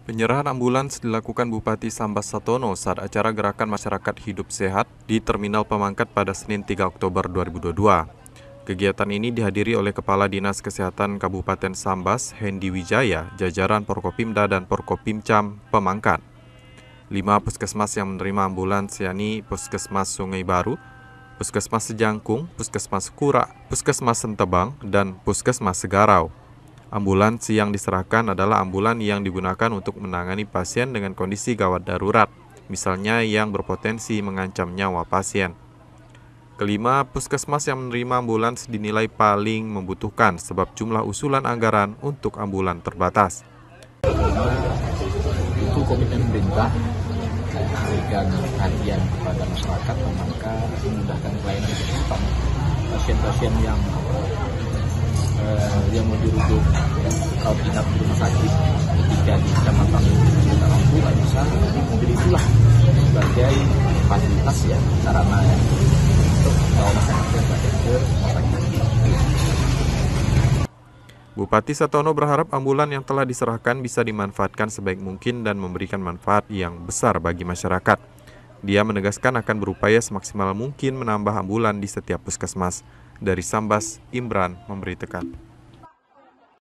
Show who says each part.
Speaker 1: Penyerahan ambulans dilakukan Bupati Sambas Satono saat acara Gerakan Masyarakat Hidup Sehat di Terminal Pemangkat pada Senin 3 Oktober 2022. Kegiatan ini dihadiri oleh Kepala Dinas Kesehatan Kabupaten Sambas, Hendi Wijaya, jajaran Porkopimda dan Porkopimcam Pemangkat. Lima puskesmas yang menerima ambulans yakni Puskesmas Sungai Baru, Puskesmas Sejangkung, Puskesmas Kura, Puskesmas Sentebang, dan Puskesmas Segarau. Ambulans yang diserahkan adalah ambulans yang digunakan untuk menangani pasien dengan kondisi gawat darurat, misalnya yang berpotensi mengancam nyawa pasien. Kelima, puskesmas yang menerima ambulans dinilai paling membutuhkan sebab jumlah usulan anggaran untuk ambulans terbatas.
Speaker 2: Itu komitmen pemerintah memberikan perhatian kepada masyarakat dalam memudahkan pelayanan pasien-pasien yang uh, mau dirujuk kalau kita ke rumah sakit ketika di kecamatan kita mampu nggak bisa mobil itulah sebagai
Speaker 3: fasilitas ya sarana ya. untuk kalau masyarakat yang ke rumah sakit
Speaker 1: Bupati Satono berharap ambulan yang telah diserahkan bisa dimanfaatkan sebaik mungkin dan memberikan manfaat yang besar bagi masyarakat. Dia menegaskan akan berupaya semaksimal mungkin menambah ambulan di setiap puskesmas. Dari Sambas, Imran memberi tekan.